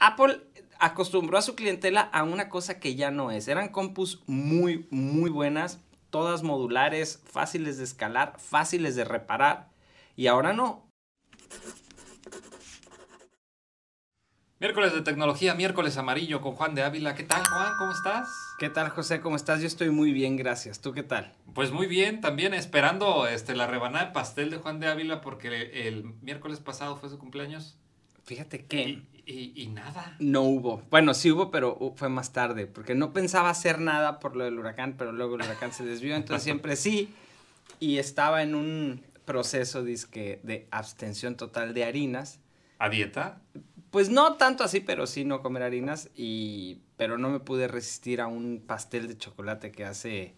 Apple acostumbró a su clientela a una cosa que ya no es. Eran compus muy, muy buenas, todas modulares, fáciles de escalar, fáciles de reparar, y ahora no. Miércoles de tecnología, miércoles amarillo con Juan de Ávila. ¿Qué tal, Juan? ¿Cómo estás? ¿Qué tal, José? ¿Cómo estás? Yo estoy muy bien, gracias. ¿Tú qué tal? Pues muy bien, también esperando este, la rebanada de pastel de Juan de Ávila porque el miércoles pasado fue su cumpleaños. Fíjate que... Y, nada. No hubo. Bueno, sí hubo, pero fue más tarde, porque no pensaba hacer nada por lo del huracán, pero luego el huracán se desvió, entonces siempre sí. Y estaba en un proceso que de abstención total de harinas. ¿A dieta? Pues no tanto así, pero sí no comer harinas. Y, pero no me pude resistir a un pastel de chocolate que hace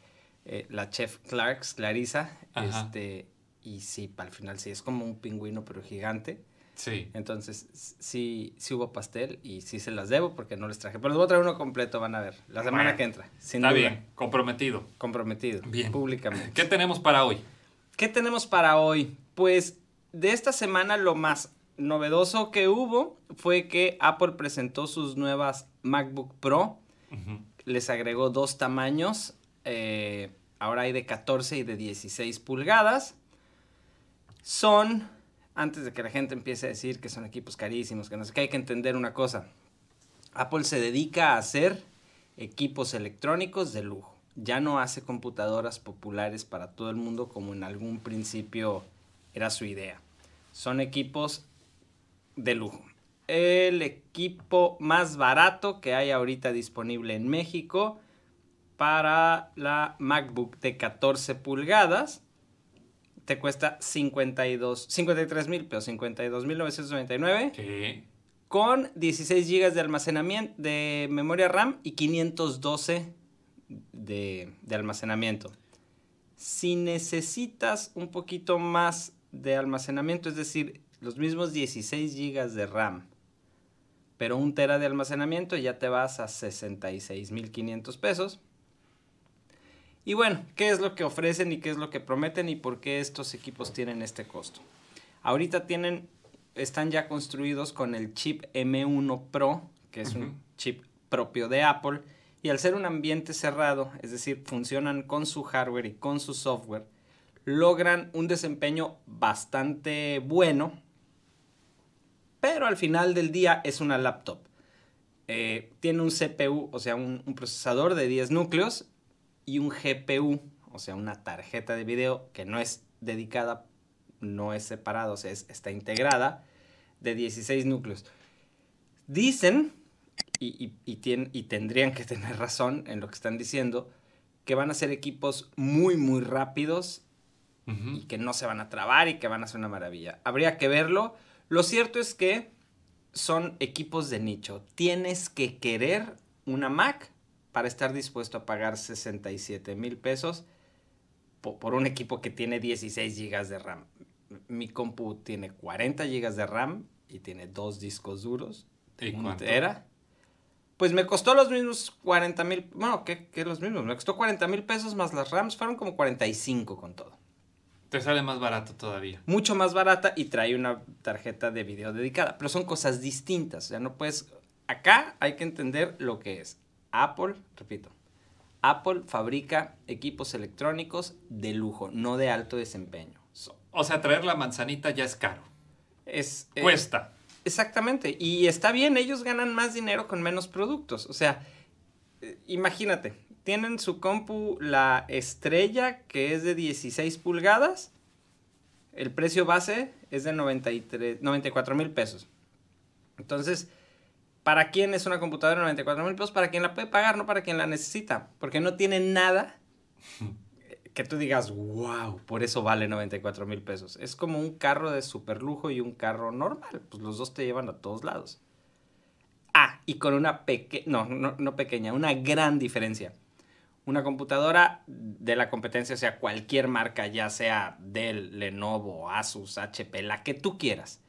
eh, la chef Clarks, Clarisa. Este, y sí, al final sí, es como un pingüino, pero gigante. Sí. Entonces, sí, sí hubo pastel y sí se las debo porque no les traje. Pero les voy a traer uno completo, van a ver, la semana que entra. Sin está bien, comprometido. Comprometido. Bien. Públicamente. ¿Qué tenemos para hoy? ¿Qué tenemos para hoy? Pues de esta semana lo más novedoso que hubo fue que Apple presentó sus nuevas MacBook Pro. Les agregó dos tamaños. Eh, ahora hay de 14 y de 16 pulgadas. Son antes de que la gente empiece a decir que son equipos carísimos, que no sé qué, hay que entender una cosa. Apple se dedica a hacer equipos electrónicos de lujo. Ya no hace computadoras populares para todo el mundo como en algún principio era su idea. Son equipos de lujo. El equipo más barato que hay ahorita disponible en México para la MacBook de 14 pulgadas te cuesta 52, 53 mil pesos, 52 mil 999. Con 16 GB de almacenamiento, de memoria RAM y 512 de, de almacenamiento. Si necesitas un poquito más de almacenamiento, es decir, los mismos 16 GB de RAM, pero un tera de almacenamiento, ya te vas a 66 mil pesos. Y bueno, ¿qué es lo que ofrecen y qué es lo que prometen y por qué estos equipos tienen este costo? Ahorita tienen, están ya construidos con el chip M1 Pro, que es un chip propio de Apple, y al ser un ambiente cerrado, es decir, funcionan con su hardware y con su software, logran un desempeño bastante bueno, pero al final del día es una laptop. Eh, tiene un CPU, o sea, un, un procesador de 10 núcleos y un GPU, o sea, una tarjeta de video que no es dedicada, no es separada, o sea, es, está integrada, de 16 núcleos. Dicen, y, y, tienen, y tendrían que tener razón en lo que están diciendo, que van a ser equipos muy, muy rápidos y que no se van a trabar y que van a ser una maravilla. Habría que verlo. Lo cierto es que son equipos de nicho. Tienes que querer una Mac para estar dispuesto a pagar 67 mil pesos por un equipo que tiene 16 gigas de RAM. Mi compu tiene 40 gigas de RAM y tiene dos discos duros. De cuánto? Era. Pues me costó los mismos 40 mil. Bueno, que, que los mismos. Me costó 40 mil pesos más las RAMs. Fueron como 45 con todo. Te sale más barato todavía. Mucho más barata y trae una tarjeta de video dedicada. Pero son cosas distintas. O sea, no puedes. Acá hay que entender lo que es. Apple, repito, Apple fabrica equipos electrónicos de lujo, no de alto desempeño. O sea, traer la manzanita ya es caro. Es, eh, Cuesta. Exactamente. Y está bien, ellos ganan más dinero con menos productos. O sea, eh, imagínate, tienen su compu la estrella que es de 16 pulgadas. El precio base es de 93, 94 mil pesos. Entonces, ¿Para quién es una computadora de 94 mil pesos? Para quien la puede pagar, no para quien la necesita. Porque no tiene nada que tú digas, wow, por eso vale 94 mil pesos. Es como un carro de superlujo y un carro normal. Pues los dos te llevan a todos lados. Ah, y con una pequeña, no, pequeña, una gran diferencia. Una computadora de la competencia, sea cualquier marca, ya sea Dell, Lenovo, Asus, HP, la que tú quieras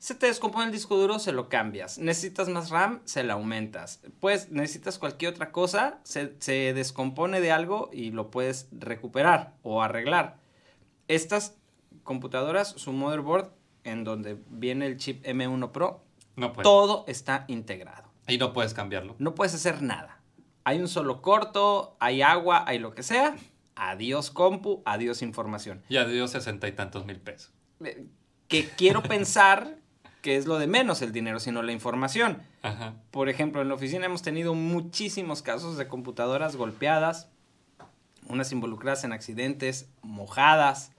se te descompone el disco duro, se lo cambias. Necesitas más RAM, se la aumentas. Pues necesitas cualquier otra cosa, se, descompone de algo y lo puedes recuperar o arreglar. Estas computadoras, su motherboard, en donde viene el chip M1 Pro, todo está integrado. Y no puedes cambiarlo. No puedes hacer nada. Hay un solo corto, hay agua, hay lo que sea. Adiós compu, adiós información. Y adiós sesenta y tantos mil pesos. Eh, que quiero pensar que es lo de menos el dinero, sino la información. Por ejemplo, en la oficina hemos tenido muchísimos casos de computadoras golpeadas, unas involucradas en accidentes, mojadas,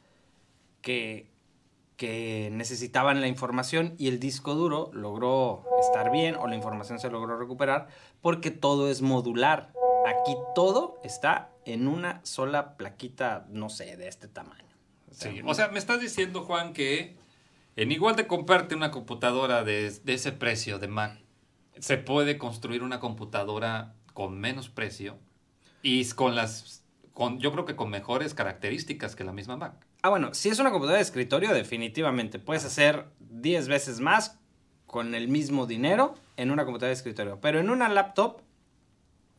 que, necesitaban la información y el disco duro logró estar bien o la información se logró recuperar porque todo es modular. Aquí todo está en una sola plaquita, no sé, de este tamaño. o sea me estás diciendo, Juan, que en igual de comprarte una computadora de, ese precio de Mac, se puede construir una computadora con menos precio y con las, con, yo creo que con mejores características que la misma Mac. Ah, bueno, si es una computadora de escritorio, definitivamente puedes hacer 10 veces más con el mismo dinero en una computadora de escritorio. Pero en una laptop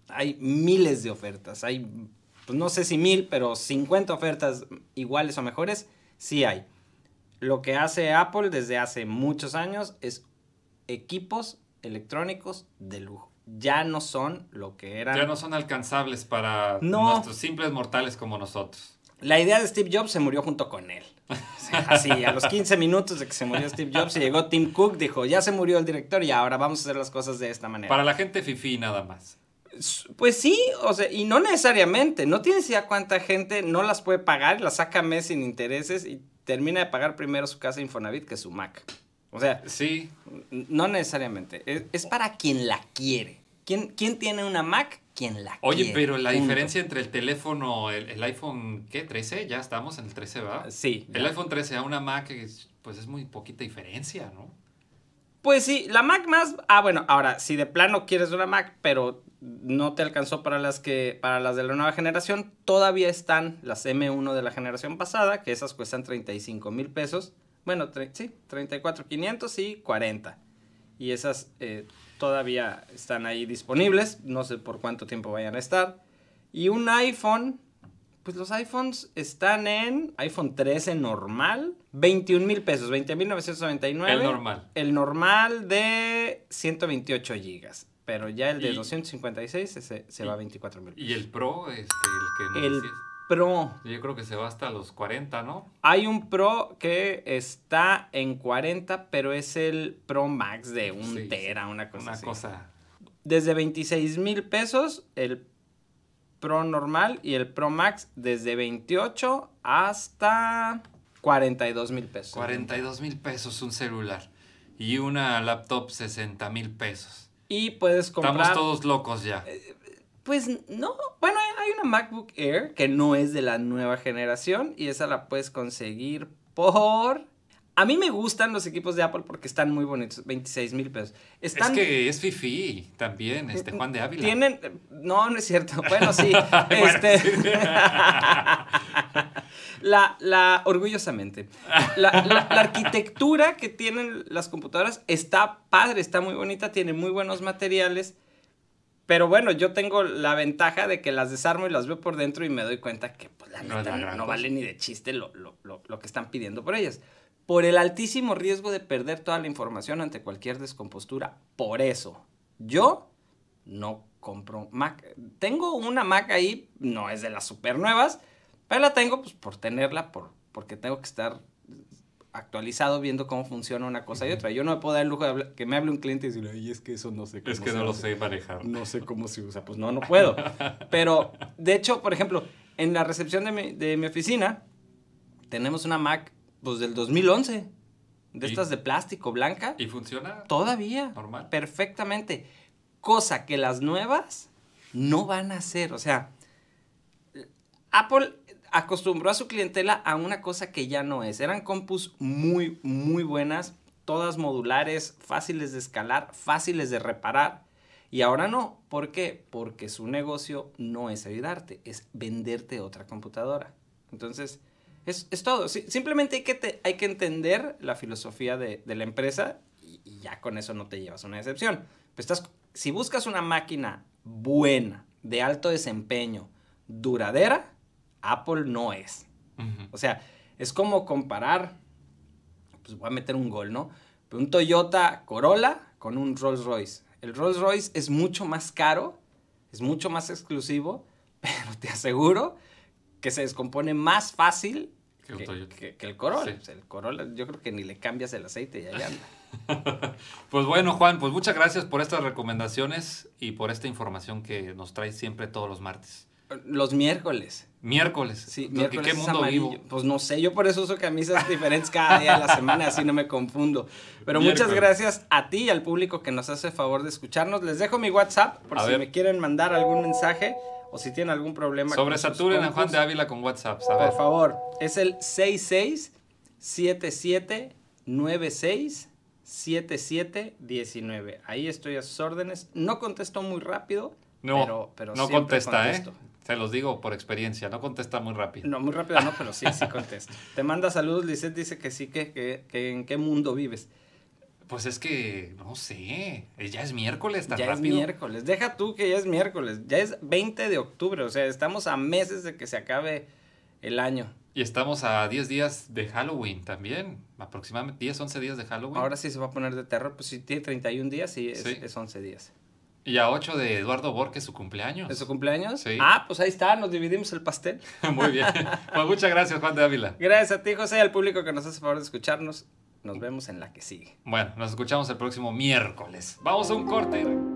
hay miles de ofertas. Hay, pues, no sé si mil, pero 50 ofertas iguales o mejores, sí hay lo que hace Apple desde hace muchos años es equipos electrónicos de lujo. Ya no son lo que eran. Ya no son alcanzables para nuestros simples mortales como nosotros. La idea de Steve Jobs se murió junto con él. Así, a los 15 minutos de que se murió Steve Jobs, y llegó Tim Cook, dijo, ya se murió el director y ahora vamos a hacer las cosas de esta manera. Para la gente fifi nada más. Pues sí, o sea, y no necesariamente. No tienes ya cuánta gente no las puede pagar, las saca mes sin intereses y termina de pagar primero su casa Infonavit que su Mac. O sea, sí. No necesariamente. Es, para quien la quiere. ¿Quién, ¿Quién, tiene una Mac? Quien la quiere. Oye, pero la diferencia entre el teléfono, el, iPhone, ¿qué? ¿13? Ya estamos en el 13, ¿va? Sí. El iPhone 13 a una Mac, pues es muy poquita diferencia, ¿no? Pues sí, la Mac más. Ah, bueno, ahora, si de plano quieres una Mac, pero no te alcanzó para las que. para las de la nueva generación, todavía están las M1 de la generación pasada, que esas cuestan 35 mil pesos. Bueno, sí, 34, y 40. Y esas eh, todavía están ahí disponibles. No sé por cuánto tiempo vayan a estar. Y un iPhone pues los iPhones están en iPhone 13 normal, 21 mil pesos, 20 mil 999. El normal. El normal de 128 gigas. Pero ya el de 256 se va a 24 mil. ¿Y el Pro? Este, el que Pro. Yo creo que se va hasta los 40, ¿no? Hay un Pro que está en 40, pero es el Pro Max de un tera, una cosa una cosa. Desde 26 mil pesos, el Pro normal y el Pro Max desde 28 hasta 42 mil pesos. 42 mil pesos un celular y una laptop 60 mil pesos. Y puedes comprar... Estamos todos locos ya. Eh, pues no, bueno, hay una MacBook Air que no es de la nueva generación y esa la puedes conseguir por a mí me gustan los equipos de Apple porque están muy bonitos, 26 mil pesos. es que es fifi también, este mm, Juan de Ávila. Tienen, no, no es cierto. Bueno, sí. Este, la, la, orgullosamente. La, arquitectura que tienen las computadoras está padre, está muy bonita, tiene muy buenos materiales. Pero bueno, yo tengo la ventaja de que las desarmo y las veo por dentro y me doy cuenta que pues, no, vale ni de chiste lo, lo, lo, lo que están pidiendo por ellas por el altísimo riesgo de perder toda la información ante cualquier descompostura. Por eso, yo no compro Mac. Tengo una Mac ahí, no es de las super nuevas, pero la tengo pues, por tenerla, por, porque tengo que estar actualizado viendo cómo funciona una cosa y otra. Yo no me puedo dar el lujo de que me hable un cliente y decirle, es que eso no sé cómo Es que no lo sé manejar. No sé cómo se usa. Pues no, no puedo. Pero, de hecho, por ejemplo, en la recepción de de mi oficina, tenemos una Mac pues del 2011, de estas de plástico blanca. ¿Y funciona? Todavía. Normal. Perfectamente. Cosa que las nuevas no van a hacer. O sea, Apple acostumbró a su clientela a una cosa que ya no es. Eran compus muy, muy buenas, todas modulares, fáciles de escalar, fáciles de reparar. Y ahora no. ¿Por qué? Porque su negocio no es ayudarte, es venderte otra computadora. Entonces, es, todo. simplemente hay que, hay que entender la filosofía de, la empresa y, ya con eso no te llevas una decepción. si buscas una máquina buena, de alto desempeño, duradera, Apple no es. O sea, es como comparar, pues voy a meter un gol, ¿no? un Toyota Corolla con un Rolls Royce. El Rolls Royce es mucho más caro, es mucho más exclusivo, pero te aseguro que se descompone más fácil que, el Corolla. el Corolla yo creo que ni le cambias el aceite y ahí anda. pues bueno, Juan, pues muchas gracias por estas recomendaciones y por esta información que nos traes siempre todos los martes. Los miércoles. Miércoles. Sí, miércoles ¿Qué Pues no sé, yo por eso uso camisas diferentes cada día de la semana, así no me confundo. Pero muchas gracias a ti y al público que nos hace favor de escucharnos. Les dejo mi WhatsApp por si me quieren mandar algún mensaje o si tiene algún problema. Sobresaturen a Juan de Ávila con WhatsApp, ¿sabes? Por favor, es el 6677967719. Ahí estoy a sus órdenes. No contesto muy rápido, no, pero, pero no contesta, ¿eh? Se los digo por experiencia, no contesta muy rápido. No, muy rápido no, pero sí, sí contesta. Te manda saludos, Lisette dice que sí, que, que en qué mundo vives. Pues es que, no sé, eh, ya es miércoles tan ya es miércoles, deja tú que ya es miércoles, ya es 20 de octubre, o sea, estamos a meses de que se acabe el año. Y estamos a 10 días de Halloween también, aproximadamente 10, 11 días de Halloween. Ahora sí se va a poner de terror, pues si tiene 31 días, sí, es, 11 días. Y a 8 de Eduardo Borges, su cumpleaños. su cumpleaños? Sí. Ah, pues ahí está, nos dividimos el pastel. Muy bien. Pues muchas gracias, Juan de Ávila. Gracias a ti, José, y al público que nos hace favor de escucharnos. Nos vemos en la que sigue. Bueno, nos escuchamos el próximo miércoles. Vamos a un corte.